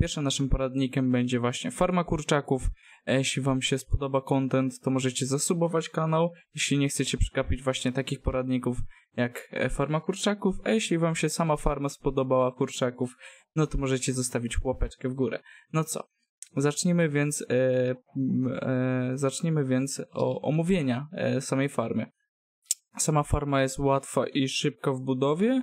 Pierwszym naszym poradnikiem będzie właśnie farma kurczaków. E, jeśli Wam się spodoba content, to możecie zasubować kanał. Jeśli nie chcecie przegapić właśnie takich poradników jak e, farma kurczaków, a jeśli Wam się sama farma spodobała kurczaków, no to możecie zostawić łapeczkę w górę. No co? Zacznijmy więc, e, e, zacznijmy więc o omówienia e, samej farmy. Sama farma jest łatwa i szybka w budowie.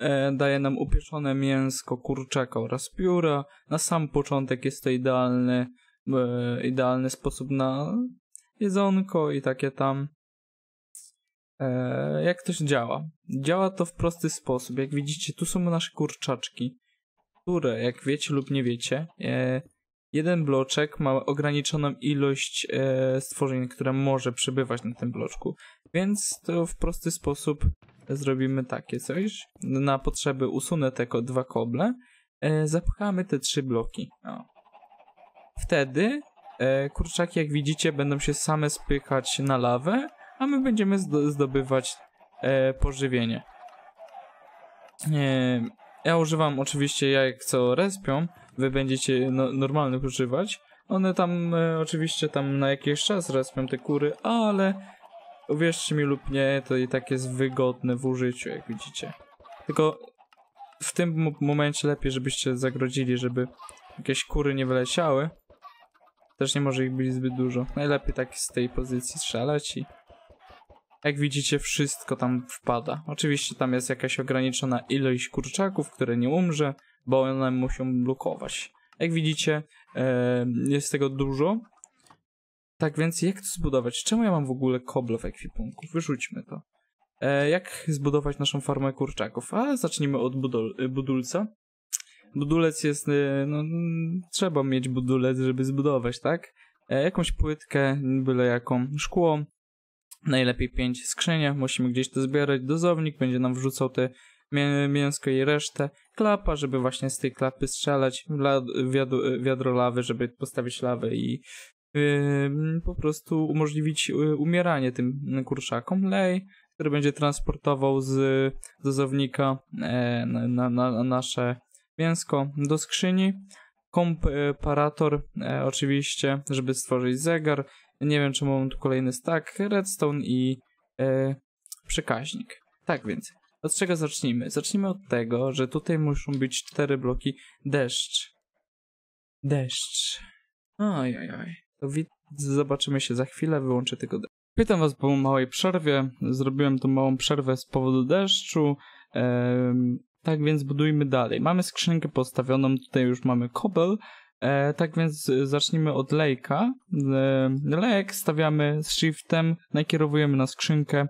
E, daje nam upieczone mięsko kurczaka oraz pióra. Na sam początek jest to idealny, e, idealny sposób na jedzonko i takie tam. E, jak to się działa? Działa to w prosty sposób. Jak widzicie, tu są nasze kurczaczki, które, jak wiecie lub nie wiecie, jeden bloczek ma ograniczoną ilość stworzeń, które może przebywać na tym bloczku. Więc to w prosty sposób zrobimy takie coś. Na potrzeby usunę te dwa koble, e, zapchamy te trzy bloki. O. Wtedy e, kurczaki, jak widzicie, będą się same spychać na lawę, a my będziemy zdobywać e, pożywienie. E, ja używam oczywiście jajek, co respią. Wy będziecie no, normalnych używać. One tam e, oczywiście tam na jakiś czas respią te kury, ale uwierzcie mi lub nie, to i tak jest wygodne w użyciu, jak widzicie. Tylko w tym momencie lepiej, żebyście zagrodzili, żeby jakieś kury nie wyleciały. Też nie może ich być zbyt dużo. Najlepiej tak z tej pozycji strzelać i jak widzicie wszystko tam wpada. Oczywiście tam jest jakaś ograniczona ilość kurczaków, które nie umrze, bo one muszą blokować. Jak widzicie jest tego dużo, tak więc jak to zbudować? Czemu ja mam w ogóle koblo w ekwipunku? Wyrzućmy to. E, jak zbudować naszą farmę kurczaków? A zacznijmy od budol- y, budulca. Budulec jest, y, no trzeba mieć budulec, żeby zbudować, tak? E, jakąś płytkę, byle jaką, szkło, najlepiej pięć skrzynia, musimy gdzieś to zbierać, dozownik będzie nam wrzucał te mięsko i resztę, klapa, żeby właśnie z tej klapy strzelać, wiadro lawy, żeby postawić lawę i po prostu umożliwić y, umieranie tym kurszakom. Lej, który będzie transportował z dozownika e, na, na, na nasze mięsko do skrzyni. Komparator e, e, oczywiście, żeby stworzyć zegar. Nie wiem, czy mam tu kolejny stack, redstone i przekaźnik. Tak więc, od czego zacznijmy? Zacznijmy od tego, że tutaj muszą być cztery bloki deszcz. Deszcz. oj, Oj. To zobaczymy się za chwilę, wyłączę tego. Pytam Was po małej przerwie. Zrobiłem tą małą przerwę z powodu deszczu. Ehm, tak więc budujmy dalej. Mamy skrzynkę postawioną, tutaj już mamy kobel. E, tak więc zacznijmy od lejka. E, lejek stawiamy z shiftem, nakierowujemy na skrzynkę.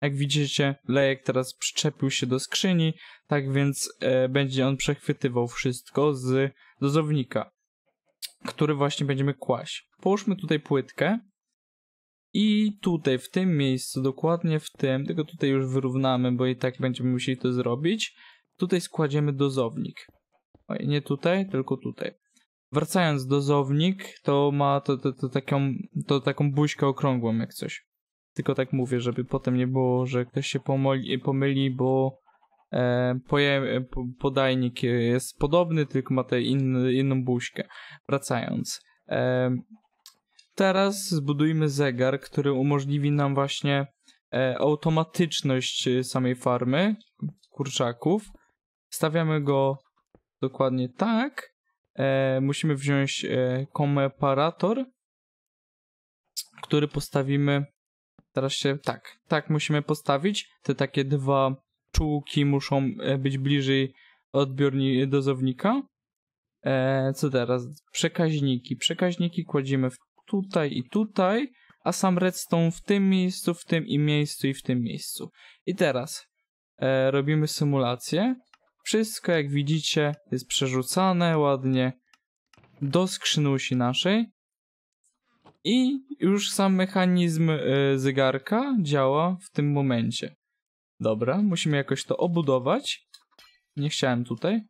Jak widzicie, lejek teraz przyczepił się do skrzyni, tak więc e, będzie on przechwytywał wszystko z dozownika który właśnie będziemy kłaść. Połóżmy tutaj płytkę i tutaj w tym miejscu, dokładnie w tym, tylko tutaj już wyrównamy, bo i tak będziemy musieli to zrobić. Tutaj składziemy dozownik. Oj, nie tutaj, tylko tutaj. Wracając dozownik, to ma to, to, to, taką, to taką buźkę okrągłą jak coś. Tylko tak mówię, żeby potem nie było, że ktoś się pomyli, pomyli bo E, e, podajnik jest podobny, tylko ma tę inną buźkę. Wracając. E, teraz zbudujmy zegar, który umożliwi nam właśnie automatyczność samej farmy kurczaków. Stawiamy go dokładnie tak. Musimy wziąć komparator, który postawimy Teraz się tak, tak musimy postawić te takie dwa czułki muszą e, być bliżej odbiorni e, dozownika. E, co teraz? Przekaźniki. Przekaźniki kładziemy tutaj i tutaj, a sam redstone w tym miejscu, w tym i miejscu i w tym miejscu. I teraz e, robimy symulację. Wszystko jak widzicie jest przerzucane ładnie do skrzynusi naszej. I już sam mechanizm e, zegarka działa w tym momencie. Dobra, musimy jakoś to obudować. Nie chciałem tutaj.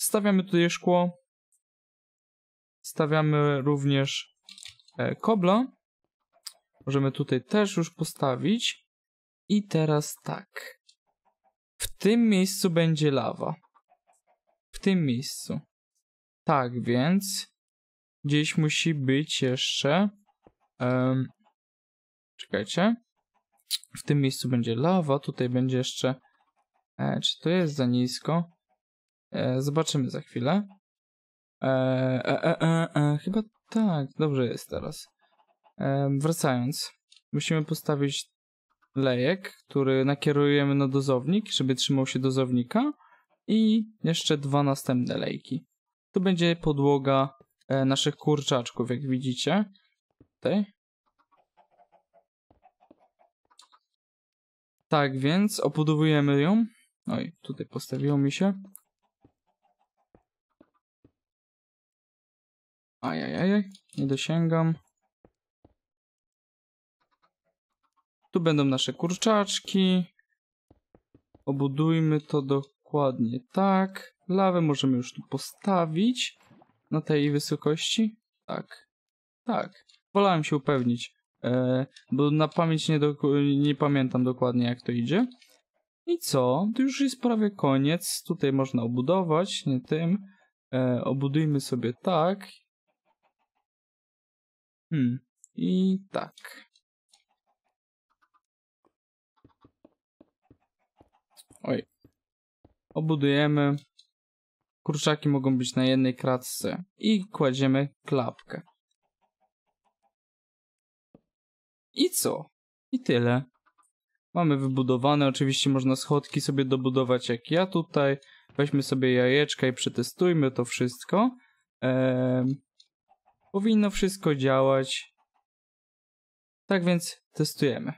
Stawiamy tutaj szkło. Stawiamy również e, kobla. Możemy tutaj też już postawić. I teraz tak. W tym miejscu będzie lawa. W tym miejscu. Tak więc gdzieś musi być jeszcze. Um, czekajcie. W tym miejscu będzie lawa, tutaj będzie jeszcze... E, czy to jest za nisko? E, zobaczymy za chwilę. E, e, e, e chyba tak, dobrze jest teraz. wracając, musimy postawić lejek, który nakierujemy na dozownik, żeby trzymał się dozownika i jeszcze dwa następne lejki. Tu będzie podłoga naszych kurczaczków, jak widzicie. Tutaj. Tak więc obudowujemy ją. Oj, tutaj postawiło mi się. Ajajaj, nie dosięgam. Tu będą nasze kurczaczki. Obudujmy to dokładnie tak. Lawę możemy już tu postawić. Na tej wysokości? Tak. Tak. Wolałem się upewnić. E, bo na pamięć nie, do, nie pamiętam dokładnie jak to idzie. I co? To już jest prawie koniec. Tutaj można obudować, nie tym. E, obudujmy sobie tak. Hmm. I tak. Oj. Obudujemy. Kurczaki mogą być na jednej kratce. I kładziemy klapkę. I co? I tyle. Mamy wybudowane, oczywiście można schodki sobie dobudować jak ja tutaj. Weźmy sobie jajeczka i przetestujmy to wszystko. Eee, powinno wszystko działać. Tak więc testujemy.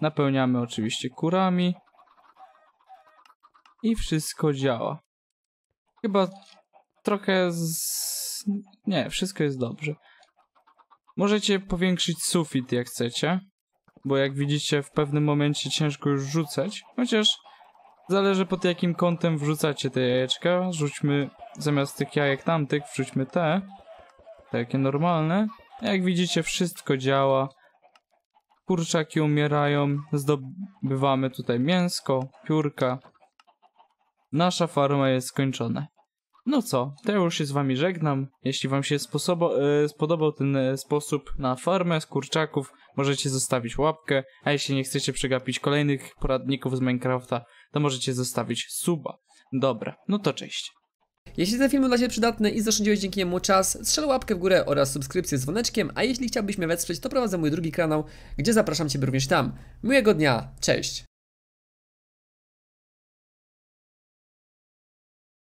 Napełniamy oczywiście kurami. I wszystko działa. Chyba trochę z... Nie, wszystko jest dobrze. Możecie powiększyć sufit jak chcecie, bo jak widzicie w pewnym momencie ciężko już rzucać, chociaż zależy pod jakim kątem wrzucacie te jajeczka. Rzućmy zamiast tych jajek tamtych, wrzućmy te, takie normalne. Jak widzicie wszystko działa, kurczaki umierają, zdobywamy tutaj mięsko, piórka. Nasza farma jest skończona. No co, to ja już się z wami żegnam. Jeśli wam się e, spodobał ten e, sposób na farmę z kurczaków, możecie zostawić łapkę, a jeśli nie chcecie przegapić kolejnych poradników z Minecrafta, to możecie zostawić suba. Dobra, no to cześć. Jeśli ten film był dla Ciebie przydatny i zaoszczędziłeś dzięki niemu czas, strzel łapkę w górę oraz subskrypcję z dzwoneczkiem, a jeśli chciałbyś mnie wesprzeć, to prowadzę mój drugi kanał, gdzie zapraszam Ciebie również tam. Miłego dnia, cześć!